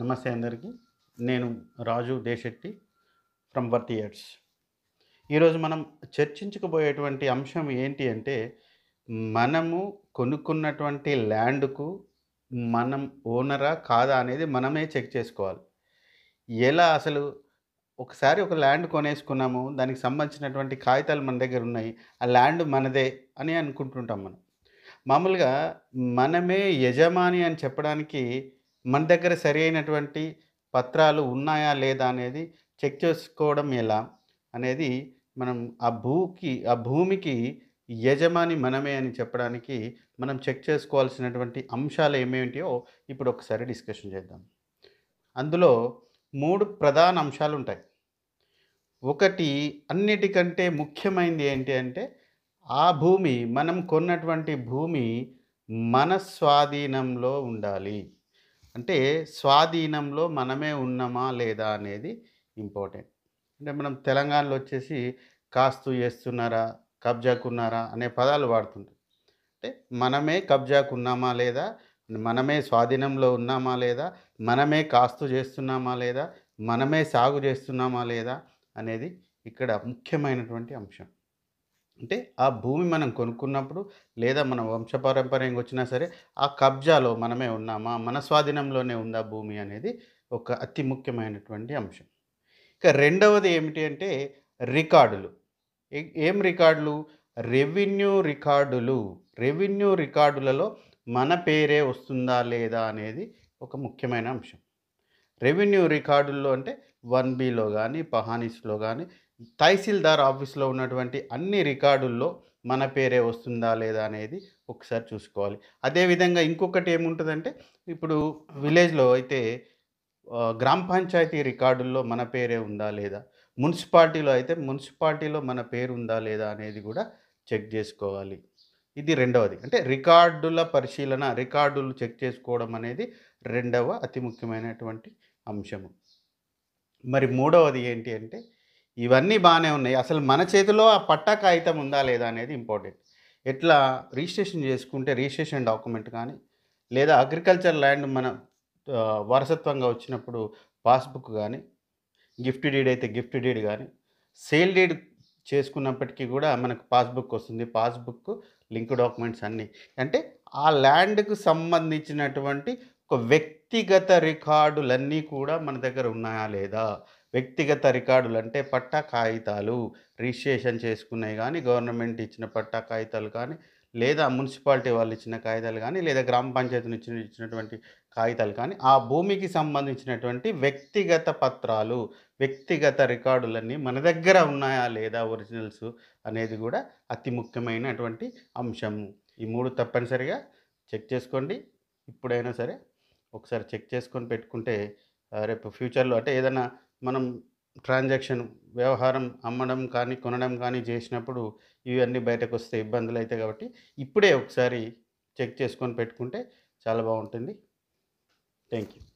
నమస్తే అందరికీ నేను Raju Desetti from worth years ఈరోజు మనం చర్చించుకుపోయేటువంటి అంశం ఏంటి అంటే మనము కొనుక్కున్నటువంటి ల్యాండ్కు మనం ఓనరా కాదా అనేది మనమే చెక్ చేసుకోవాలి ఎలా అసలు ఒకసారి ఒక ల్యాండ్ కొనేసుకున్నాము దానికి సంబంధించినటువంటి కాగితాలు మన దగ్గర ఉన్నాయి ఆ ల్యాండ్ మనదే అని అనుకుంటుంటాం మనం మామూలుగా మనమే యజమాని అని చెప్పడానికి మన దగ్గర సరి పత్రాలు ఉన్నాయా లేదా అనేది చెక్ చేసుకోవడం ఎలా అనేది మనం ఆ భూకి ఆ భూమికి యజమాని మనమే అని చెప్పడానికి మనం చెక్ చేసుకోవాల్సినటువంటి అంశాలు ఏమేమిటో ఇప్పుడు ఒకసారి డిస్కషన్ చేద్దాం అందులో మూడు ప్రధాన అంశాలు ఉంటాయి ఒకటి అన్నిటికంటే ముఖ్యమైనది ఏంటి అంటే ఆ భూమి మనం కొన్నటువంటి భూమి మన స్వాధీనంలో ఉండాలి అంటే స్వాధీనంలో మనమే ఉన్నామా లేదా అనేది ఇంపార్టెంట్ అంటే మనం తెలంగాణలో వచ్చేసి కాస్తు చేస్తున్నారా కబ్జాకున్నారా అనే పదాలు వాడుతుంటాం అంటే మనమే కబ్జాకున్నామా లేదా మనమే స్వాధీనంలో ఉన్నామా లేదా మనమే కాస్తు చేస్తున్నామా లేదా మనమే సాగు చేస్తున్నామా లేదా అనేది ఇక్కడ ముఖ్యమైనటువంటి అంశం అంటే ఆ భూమి మనం కొనుక్కున్నప్పుడు లేదా మన వంశపారంపర్యంగా వచ్చినా సరే ఆ కబ్జాలో మనమే ఉన్నామా మన స్వాధీనంలోనే ఉందా భూమి అనేది ఒక అతి ముఖ్యమైనటువంటి అంశం ఇక రెండవది ఏమిటి అంటే రికార్డులు ఏం రికార్డులు రెవెన్యూ రికార్డులు రెవెన్యూ రికార్డులలో మన పేరే వస్తుందా లేదా అనేది ఒక ముఖ్యమైన అంశం రెవెన్యూ రికార్డుల్లో అంటే వన్ బిలో కానీ పహానీస్లో కానీ తహసీల్దార్ ఆఫీస్లో ఉన్నటువంటి అన్ని రికార్డుల్లో మన పేరే వస్తుందా లేదా అనేది ఒకసారి చూసుకోవాలి అదేవిధంగా ఇంకొకటి ఏముంటుందంటే ఇప్పుడు విలేజ్లో అయితే గ్రామ పంచాయతీ రికార్డుల్లో మన పేరే ఉందా లేదా మున్సిపాలిటీలో అయితే మున్సిపాలిటీలో మన పేరు ఉందా లేదా అనేది కూడా చెక్ చేసుకోవాలి ఇది రెండవది అంటే రికార్డుల పరిశీలన రికార్డులు చెక్ చేసుకోవడం అనేది రెండవ అతి ముఖ్యమైనటువంటి అంశము మరి మూడవది ఏంటి అంటే ఇవన్నీ బాగానే ఉన్నాయి అసలు మన చేతిలో ఆ పట్టా కాగితం ఉందా లేదా అనేది ఇంపార్టెంట్ ఎట్లా రిజిస్ట్రేషన్ చేసుకుంటే రిజిస్ట్రేషన్ డాక్యుమెంట్ కానీ లేదా అగ్రికల్చర్ ల్యాండ్ మన వారసత్వంగా వచ్చినప్పుడు పాస్బుక్ కానీ గిఫ్ట్ డీడ్ అయితే గిఫ్ట్ డీడ్ కానీ సేల్ డీడ్ చేసుకున్నప్పటికీ కూడా మనకు పాస్బుక్ వస్తుంది పాస్బుక్ లింక్ డాక్యుమెంట్స్ అన్నీ అంటే ఆ ల్యాండ్కు సంబంధించినటువంటి ఒక వ్యక్తిగత రికార్డులన్నీ కూడా మన దగ్గర ఉన్నాయా లేదా వ్యక్తిగత రికార్డులు అంటే పట్టా కాగితాలు రిజిస్ట్రేషన్ చేసుకున్నాయి కానీ గవర్నమెంట్ ఇచ్చిన పట్టా కాగితాలు కానీ లేదా మున్సిపాలిటీ వాళ్ళు ఇచ్చిన కాగితాలు కానీ లేదా గ్రామ పంచాయతీ నుంచి ఇచ్చినటువంటి కాగితాలు కానీ ఆ భూమికి సంబంధించినటువంటి వ్యక్తిగత పత్రాలు వ్యక్తిగత రికార్డులన్నీ మన దగ్గర ఉన్నాయా లేదా ఒరిజినల్స్ అనేది కూడా అతి ముఖ్యమైనటువంటి అంశము ఈ మూడు తప్పనిసరిగా చెక్ చేసుకోండి ఇప్పుడైనా సరే ఒకసారి చెక్ చేసుకొని పెట్టుకుంటే రేపు ఫ్యూచర్లో అంటే ఏదైనా మనం ట్రాన్సాక్షన్ వ్యవహారం అమ్మడం కానీ కొనడం కానీ చేసినప్పుడు ఇవన్నీ బయటకు వస్తే ఇబ్బందులు అవుతాయి కాబట్టి ఇప్పుడే ఒకసారి చెక్ చేసుకొని పెట్టుకుంటే చాలా బాగుంటుంది థ్యాంక్ యూ